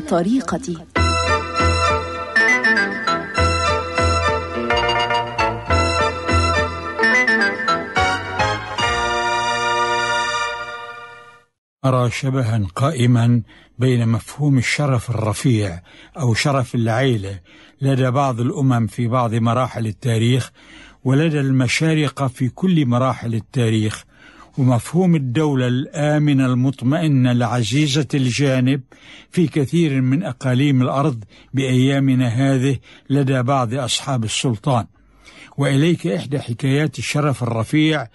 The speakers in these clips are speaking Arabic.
طريقتي أرى شبها قائما بين مفهوم الشرف الرفيع أو شرف العيلة لدى بعض الأمم في بعض مراحل التاريخ ولدى المشارقة في كل مراحل التاريخ ومفهوم الدولة الآمنة المطمئنة العزيزة الجانب في كثير من أقاليم الأرض بأيامنا هذه لدى بعض أصحاب السلطان وإليك إحدى حكايات الشرف الرفيع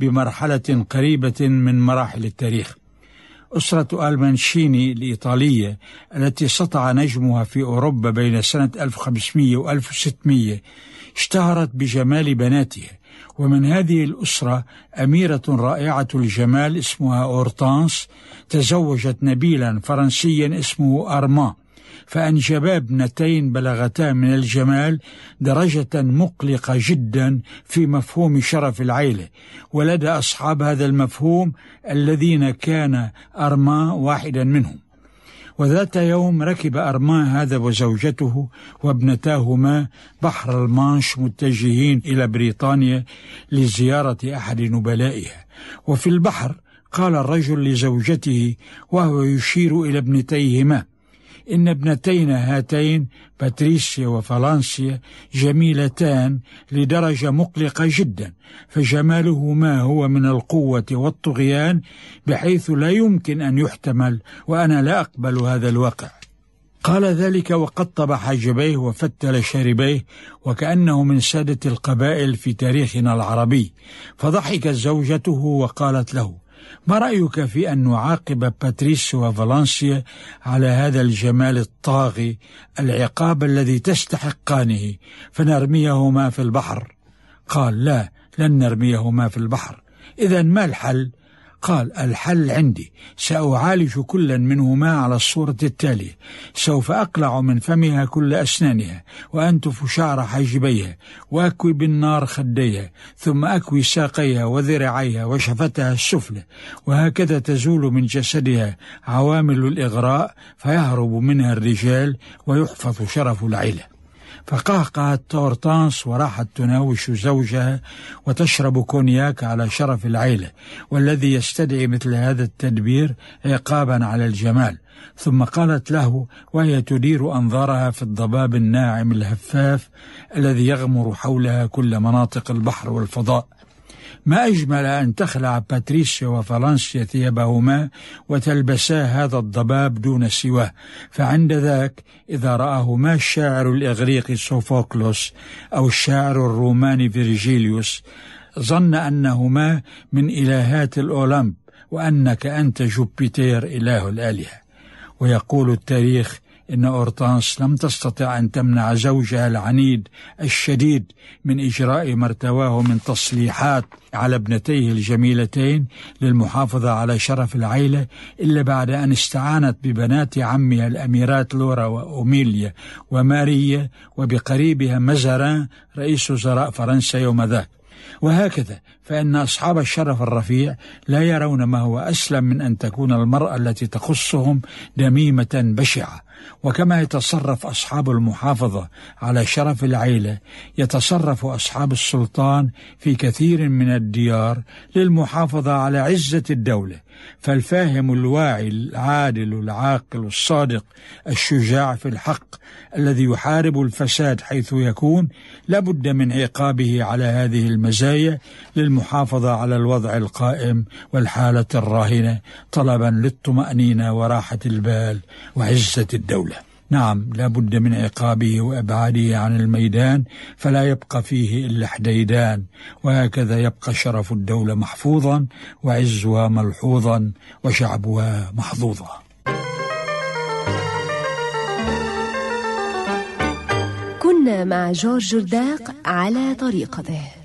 بمرحلة قريبة من مراحل التاريخ أسرة ألمانشيني الإيطالية التي سطع نجمها في أوروبا بين سنة 1500 و 1600 اشتهرت بجمال بناتها ومن هذه الأسرة أميرة رائعة الجمال اسمها أورتانس تزوجت نبيلا فرنسيا اسمه أرمان فأنجبا ابنتين بلغتا من الجمال درجة مقلقة جدا في مفهوم شرف العيلة ولدى أصحاب هذا المفهوم الذين كان أرمان واحدا منهم وذات يوم ركب أرما هذا وزوجته وابنتاهما بحر المانش متجهين إلى بريطانيا لزيارة أحد نبلائها وفي البحر قال الرجل لزوجته وهو يشير إلى ابنتيهما إن ابنتينا هاتين باتريسيا وفالانسيا جميلتان لدرجة مقلقة جدا فجمالهما هو من القوة والطغيان بحيث لا يمكن أن يحتمل وأنا لا أقبل هذا الواقع قال ذلك وقد طبع حاجبيه وفتل شاربيه وكأنه من سادة القبائل في تاريخنا العربي فضحكت زوجته وقالت له ما رأيك في أن نعاقب باتريسيو وفالنسيا على هذا الجمال الطاغي العقاب الذي تستحقانه فنرميهما في البحر قال لا لن نرميهما في البحر إذا ما الحل قال الحل عندي سأعالج كلا منهما على الصورة التالية سوف أقلع من فمها كل أسنانها وأنتف شعر حاجبيها وأكوي بالنار خديها ثم أكوي ساقيها وذراعيها وشفتها السفلى وهكذا تزول من جسدها عوامل الإغراء فيهرب منها الرجال ويحفظ شرف العيله فقهقهت تورتانس وراحت تناوش زوجها وتشرب كونياك على شرف العيلة والذي يستدعي مثل هذا التدبير عقابا على الجمال ثم قالت له وهي تدير أنظارها في الضباب الناعم الهفاف الذي يغمر حولها كل مناطق البحر والفضاء ما أجمل أن تخلع باتريسيا وفالنسيا ثيابهما وتلبسا هذا الضباب دون سواه فعند ذاك إذا رآهما الشاعر الإغريقي سوفوكلوس أو الشاعر الروماني فيرجيليوس ظن أنهما من إلهات الأولمب وأنك أنت جوبيتير إله الآلهة ويقول التاريخ إن أورطانس لم تستطع أن تمنع زوجها العنيد الشديد من إجراء ما ارتواه من تصليحات على ابنتيه الجميلتين للمحافظة على شرف العيلة إلا بعد أن استعانت ببنات عمها الأميرات لورا وأوميليا وماريا وبقريبها مزران رئيس وزراء فرنسا يوم ذاك وهكذا فإن أصحاب الشرف الرفيع لا يرون ما هو أسلم من أن تكون المرأة التي تخصهم دميمة بشعة وكما يتصرف أصحاب المحافظة على شرف العيلة يتصرف أصحاب السلطان في كثير من الديار للمحافظة على عزة الدولة فالفاهم الواعي العادل العاقل الصادق الشجاع في الحق الذي يحارب الفساد حيث يكون لابد من عقابه على هذه المزايا للمحافظة على الوضع القائم والحالة الراهنة طلبا للطمأنينة وراحة البال وعزة الدولة الدولة نعم لا بد من عقابه وإبعاده عن الميدان فلا يبقى فيه إلا حديدان وهكذا يبقى شرف الدولة محفوظا وعزها ملحوظا وشعبها محظوظا كنا مع جورج جرداق على طريقته